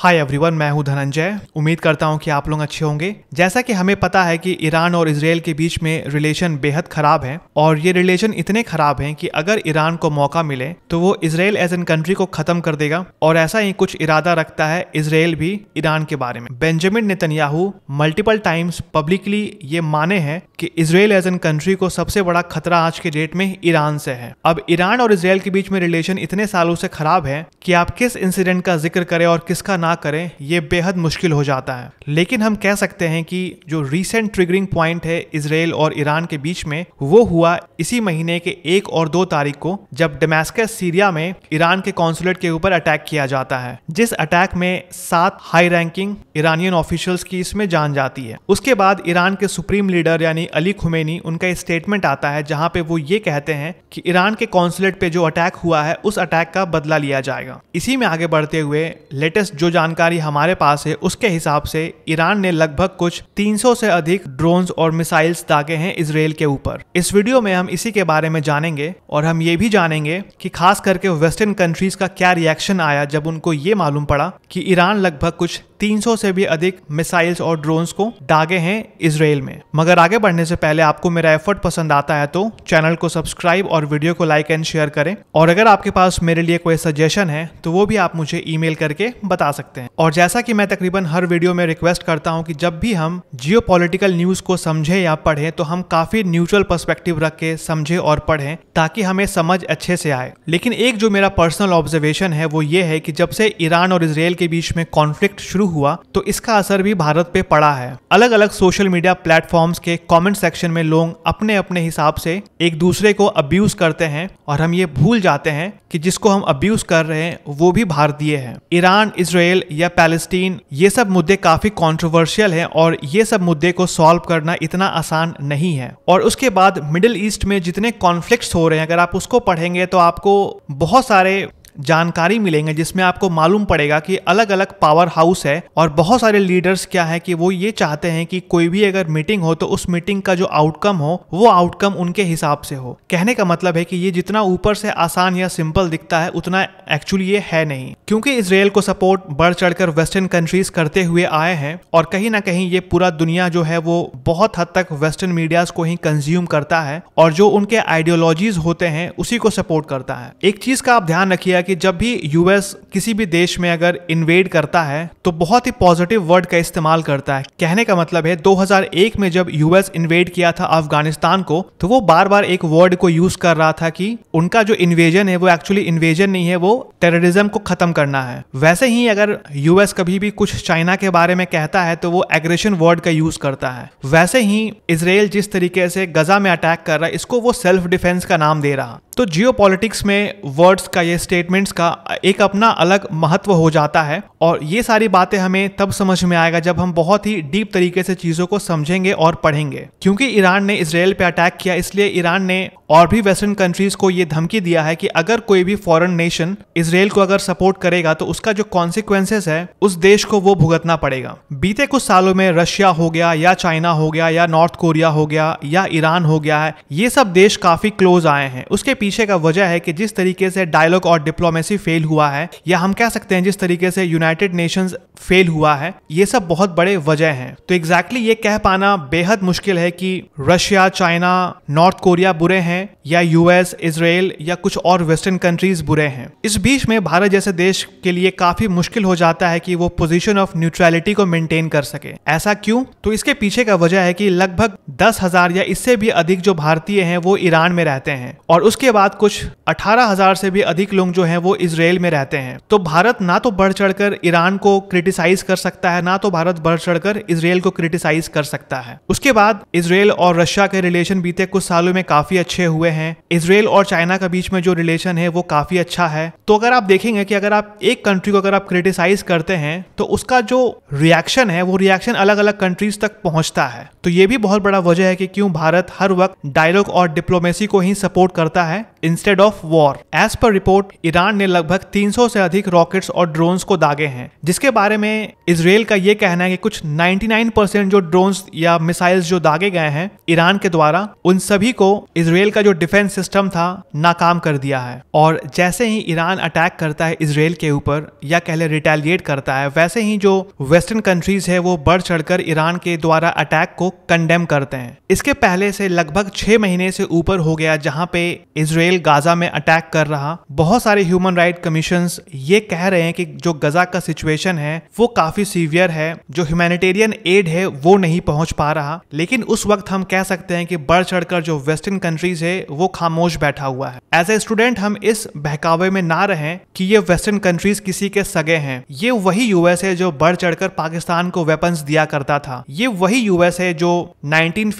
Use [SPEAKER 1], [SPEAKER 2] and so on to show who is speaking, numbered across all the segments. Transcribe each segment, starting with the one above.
[SPEAKER 1] hi everyone मैं हूं धनंजय उम्मीद करता हूं कि आप लोग अच्छे होंगे जैसा कि हमें पता है कि ईरान और इसराइल के बीच में रिलेशन बेहद खराब है और ये रिलेशन इतने खराब हैं कि अगर ईरान को मौका मिले तो वो इसराइल एज एन कंट्री को खत्म कर देगा और ऐसा ही कुछ इरादा रखता है इसराइल भी ईरान के बारे में Benjamin Netanyahu multiple times publicly ये माने हैं कि इसराइल एज एन कंट्री को सबसे बड़ा खतरा आज के डेट में ईरान से है अब ईरान और इसराइल के बीच में रिलेशन इतने सालों से खराब है कि आप किस इंसिडेंट का जिक्र करें और किसका नाम ना करें ये बेहद मुश्किल हो जाता है लेकिन हम कह सकते हैं कि जो रिसेंट ट्रिगरिंग पॉइंट है इसराइल और ईरान के बीच में वो हुआ इसी महीने के एक और दो तारीख को जब डेमेस्कस सीरिया में ईरान के कॉन्सुलेट के ऊपर अटैक किया जाता है जिस अटैक में सात हाई रैंकिंग ईरानियन ऑफिशियल्स की इसमें जान जाती है उसके बाद ईरान के सुप्रीम लीडर यानी अली खुमेनी उनका स्टेटमेंट आता है जहां पे वो ये कहते हैं कि ईरान के कॉन्सुलेट पे जो अटैक हुआ है उस अटैक का बदला लिया जाएगा इसी में आगे बढ़ते हुए लेटेस्ट जो जानकारी हमारे पास है उसके हिसाब से ईरान ने लगभग कुछ 300 से अधिक ड्रोन्स और मिसाइल्स दागे हैं इसराइल के ऊपर इस वीडियो में हम इसी के बारे में जानेंगे और हम ये भी जानेंगे कि खास करके वेस्टर्न कंट्रीज का क्या रिएक्शन आया जब उनको ये मालूम पड़ा कि ईरान लगभग कुछ 300 से भी अधिक मिसाइल्स और ड्रोन्स को दागे हैं इसराइल में मगर आगे बढ़ने से पहले आपको मेरा एफर्ट पसंद आता है तो चैनल को सब्सक्राइब और वीडियो को लाइक एंड शेयर करें और अगर आपके पास मेरे लिए कोई सजेशन है तो वो भी आप मुझे ई करके बता सकते हैं और जैसा की मैं तकरीबन हर वीडियो में रिक्वेस्ट करता हूँ की जब भी हम जियो न्यूज़ को समझे या पढ़े तो हम काफ़ी न्यूट्रल पर्सपेक्टिव रख के समझे और पढ़े ताकि हमें समझ अच्छे से आए लेकिन एक जो मेरा पर्सनल ऑब्जर्वेशन है वो ये है कि जब से ईरान और इसराइल के बीच में कॉन्फ्लिक्ट शुरू शुरू हुआ तो इसका असर भी भारत पे पड़ा है अलग अलग सोशल मीडिया प्लेटफॉर्म्स के कमेंट सेक्शन में लोग अपने अपने हिसाब से एक दूसरे को अब्यूज करते हैं और हम ये भूल जाते हैं कि जिसको हम अब्यूज कर रहे हैं वो भी भारतीय है ईरान इसराइल या पैलेस्टीन ये सब मुद्दे काफी कॉन्ट्रोवर्शियल है और ये सब मुद्दे को सॉल्व करना इतना आसान नहीं है और उसके बाद मिडिल ईस्ट में जितने कॉन्फ्लिक्ट हो रहे हैं अगर आप उसको पढ़ेंगे तो आपको बहुत सारे जानकारी मिलेंगे जिसमें आपको मालूम पड़ेगा कि अलग अलग पावर हाउस है और बहुत सारे लीडर्स क्या है कि वो ये चाहते हैं कि कोई भी अगर मीटिंग हो तो उस मीटिंग का जो आउटकम हो वो आउटकम उनके हिसाब से हो कहने का मतलब है कि ये जितना ऊपर से आसान या सिंपल दिखता है उतना एक्चुअली ये है नहीं क्योंकि इसराइल को सपोर्ट बढ़ चढ़कर वेस्टर्न कंट्रीज करते हुए आए हैं और कहीं ना कहीं ये पूरा दुनिया जो है वो बहुत हद तक वेस्टर्न मीडिया को ही कंज्यूम करता है और जो उनके आइडियोलॉजीज होते हैं उसी को सपोर्ट करता है एक चीज का आप ध्यान रखिएगा कि जब भी यूएस किसी भी देश में अगर इन्वेड करता है तो बहुत ही पॉजिटिव वर्ड का इस्तेमाल करता है कहने का मतलब है 2001 में जब यूएस इन्वेड किया था अफगानिस्तान को तो वो बार बार एक वर्ड को यूज कर रहा था कि उनका जो इन्वेजन है वो एक्चुअली इन्वेजन नहीं है वो टेररिज्म को खत्म करना है वैसे ही अगर यूएस कभी भी कुछ चाइना के बारे में कहता है तो वो एग्रेशन वर्ड का यूज करता है वैसे ही इसराइल जिस तरीके से गजा में अटैक कर रहा है इसको वो सेल्फ डिफेंस का नाम दे रहा तो जियो में वर्ड्स का ये स्टेटमेंट्स का एक अपना अलग महत्व हो जाता है और ये सारी बातें हमें तब समझ में आएगा जब हम बहुत ही डीप तरीके से चीज़ों को समझेंगे और पढ़ेंगे क्योंकि ईरान ने इसराइल पर अटैक किया इसलिए ईरान ने और भी वेस्टर्न कंट्रीज को ये धमकी दिया है कि अगर कोई भी फॉरेन नेशन इसराइल को अगर सपोर्ट करेगा तो उसका जो कॉन्सिक्वेंसेस है उस देश को वो भुगतना पड़ेगा बीते कुछ सालों में रशिया हो गया या चाइना हो गया या नॉर्थ कोरिया हो गया या ईरान हो गया है ये सब देश काफी क्लोज आए हैं उसके पीछे का वजह है कि जिस तरीके से डायलॉग और डिप्लोमेसी फेल हुआ है या हम कह सकते हैं जिस तरीके से यूनाइटेड नेशन फेल हुआ है ये सब बहुत बड़े वजह हैं तो एग्जैक्टली exactly ये कह पाना बेहद मुश्किल है कि रशिया चाइना नॉर्थ कोरिया बुरे हैं हैं या यूएस इसराइल या कुछ और वेस्टर्न कंट्रीज बुरे हैं इस बीच में भारत जैसे देश के लिए काफी मुश्किल हो जाता है कि वो पोजीशन ऑफ न्यूट्रलिटी को मेंटेन कर सके ऐसा क्यों तो इसके पीछे का वजह है कि लगभग दस हजार या इससे भी अधिक जो भारतीय हैं वो ईरान में रहते हैं और उसके बाद कुछ अठारह हजार से भी अधिक लोग जो हैं वो इसराइल में रहते हैं तो भारत ना तो बढ़ चढ़कर ईरान को क्रिटिसाइज कर सकता है ना तो भारत बढ़ चढ़कर इसराइल को क्रिटिसाइज कर सकता है उसके बाद इसराइल और रशिया के रिलेशन बीते कुछ सालों में काफी अच्छे हुए हैं इसराइल और चाइना के बीच में जो रिलेशन है वो काफ़ी अच्छा है तो अगर आप देखेंगे कि अगर आप एक कंट्री को अगर आप क्रिटिसाइज करते हैं तो उसका जो रिएक्शन है वो रिएक्शन अलग अलग कंट्रीज तक पहुंचता है तो ये भी बहुत बड़ा वजह है कि क्यों भारत हर वक्त डायलॉग और डिप्लोमेसी को ही सपोर्ट करता है इंस्टेड ऑफ वॉर एज पर रिपोर्ट ईरान ने लगभग 300 से अधिक रॉकेट्स और ड्रोन्स को दागे हैं जिसके बारे में इसराइल का ये कहना है कि कुछ 99 परसेंट जो ड्रोन्स या मिसाइल्स जो दागे गए हैं ईरान के द्वारा उन सभी को इसराइल का जो डिफेंस सिस्टम था नाकाम कर दिया है और जैसे ही ईरान अटैक करता है इसराइल के ऊपर या कहले रिटेलिएट करता है वैसे ही जो वेस्टर्न कंट्रीज है वो बढ़ चढ़कर ईरान के द्वारा अटैक को कंडेम करते हैं इसके पहले से लगभग छह महीने से ऊपर हो गया जहां पे इसराइल इसराइल गाजा में अटैक कर रहा बहुत सारे ह्यूमन राइट कमीशन ये कह रहे हैं कि जो गजा का सिचुएशन है वो काफी सीवियर है जो ह्यूमैनिटेरियन एड है वो नहीं पहुंच पा रहा लेकिन उस वक्त हम कह सकते हैं कि बढ़ चढ़कर जो वेस्टर्न कंट्रीज है वो खामोश बैठा हुआ है एज ए स्टूडेंट हम इस बहकावे में ना रहें कि ये वेस्टर्न कंट्रीज किसी के सगे हैं ये वही यूएस है जो बढ़ चढ़कर पाकिस्तान को वेपन्स दिया करता था ये वही यूएस है जो नाइनटीन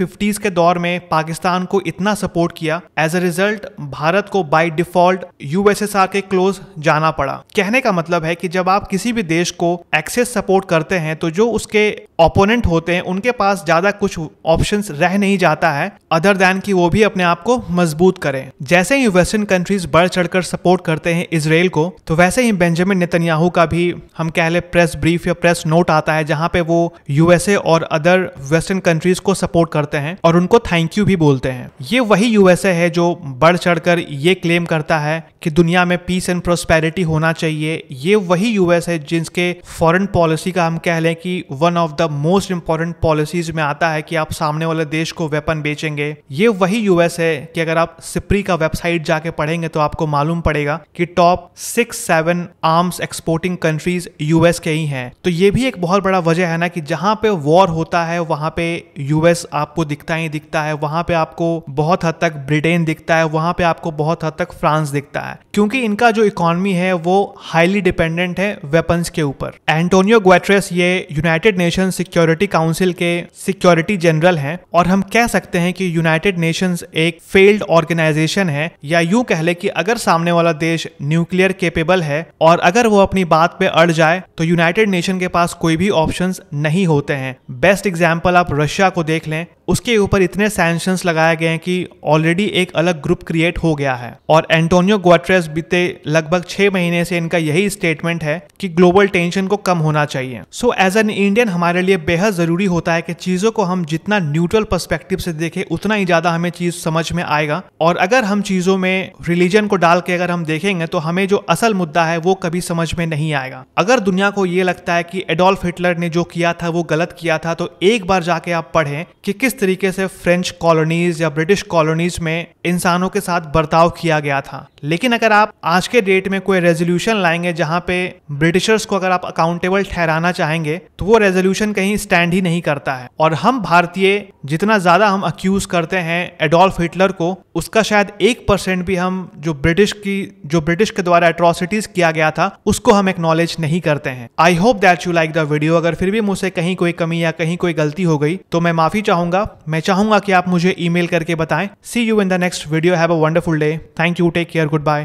[SPEAKER 1] के दौर में पाकिस्तान को इतना सपोर्ट किया एज ए रिजल्ट भारत को बाई डिफॉल्ट यूएसएसआर के क्लोज जाना पड़ा कहने का मतलब है कि जब आप किसी भी देश को एक्सेस सपोर्ट करते हैं तो जो उसके ओपोनेंट होते हैं उनके पास ज्यादा कुछ ऑप्शन रह नहीं जाता है अदर देन कि वो भी अपने आप को मजबूत करें जैसे ही वेस्टर्न कंट्रीज बढ़ चढ़कर सपोर्ट करते हैं इसराइल को तो वैसे ही बेंजामिन नेतन्याहू का भी हम कह लें प्रेस ब्रीफ या प्रेस नोट आता है जहां पे वो यूएसए और अदर वेस्टर्न कंट्रीज को सपोर्ट करते हैं और उनको थैंक यू भी बोलते हैं ये वही यूएसए है जो बढ़ चढ़कर ये क्लेम करता है कि दुनिया में पीस एंड प्रोस्पेरिटी होना चाहिए ये वही यूएस है जिसके फॉरेन पॉलिसी का हम कह लें कि one of the most important policies में आता है कि आप सामने वाले देश को वेपन बेचेंगे ये वही यूएस है कि अगर आप सिप्री का वेबसाइट जाके पढ़ेंगे तो आपको मालूम पड़ेगा कि top six seven arms exporting countries US के ही हैं तो ये भी एक बहुत बड़ा वजह है ना कि जहां पे वॉर होता है वहां पे यूएस आपको दिखता ही दिखता है वहां पे आपको बहुत हद तक ब्रिटेन दिखता है वहां पे आपको बहुत हद तक फ्रांस दिखता है रहा है क्योंकि इनका जो इकोनॉमी है वो हाईली डिपेंडेंट है वेपन्स के ऊपर एंटोनियो ग्वेट्रेस ये यूनाइटेड नेशन सिक्योरिटी काउंसिल के सिक्योरिटी जनरल हैं और हम कह सकते हैं कि यूनाइटेड नेशंस एक फेल्ड ऑर्गेनाइजेशन है या यूं कह ले कि अगर सामने वाला देश न्यूक्लियर केपेबल है और अगर वो अपनी बात पे अड़ जाए तो यूनाइटेड नेशन के पास कोई भी ऑप्शन नहीं होते हैं बेस्ट एग्जाम्पल आप रशिया को देख लें उसके ऊपर इतने सैंक्शन लगाए गए हैं कि ऑलरेडी एक अलग ग्रुप क्रिएट हो गया है और एंटोनियो ग्वा बट्रेस बीते लगभग छह महीने से इनका यही स्टेटमेंट है कि ग्लोबल टेंशन को कम होना चाहिए सो एज एन इंडियन हमारे लिए बेहद ज़रूरी होता है कि चीज़ों को हम जितना न्यूट्रल पर्सपेक्टिव से देखें उतना ही ज़्यादा हमें चीज़ समझ में आएगा और अगर हम चीज़ों में रिलीजन को डाल के अगर हम देखेंगे तो हमें जो असल मुद्दा है वो कभी समझ में नहीं आएगा अगर दुनिया को ये लगता है कि एडोल्फ हिटलर ने जो किया था वो गलत किया था तो एक बार जाके आप पढ़ें कि किस तरीके से फ्रेंच कॉलोनीज या ब्रिटिश कॉलोनीज में इंसानों के साथ बर्ताव किया गया था लेकिन लेकिन अगर आप आज के डेट में कोई रेजोल्यूशन लाएंगे जहां पे ब्रिटिशर्स को अगर आप अकाउंटेबल ठहराना चाहेंगे तो वो रेजोल्यूशन कहीं स्टैंड ही नहीं करता है और हम भारतीय जितना ज्यादा हम अक्यूज करते हैं एडोल्फ हिटलर को उसका शायद एक परसेंट भी हम जो ब्रिटिश की जो ब्रिटिश के द्वारा एट्रोसिटीज किया गया था उसको हम एक्नोलेज नहीं करते हैं I hope that you like the video अगर फिर भी मुझसे कहीं कोई कमी या कहीं कोई गलती हो गई तो मैं माफी चाहूंगा मैं चाहूंगा कि आप मुझे ईमेल करके बताएं see you in the next video have a wonderful day thank you take care good bye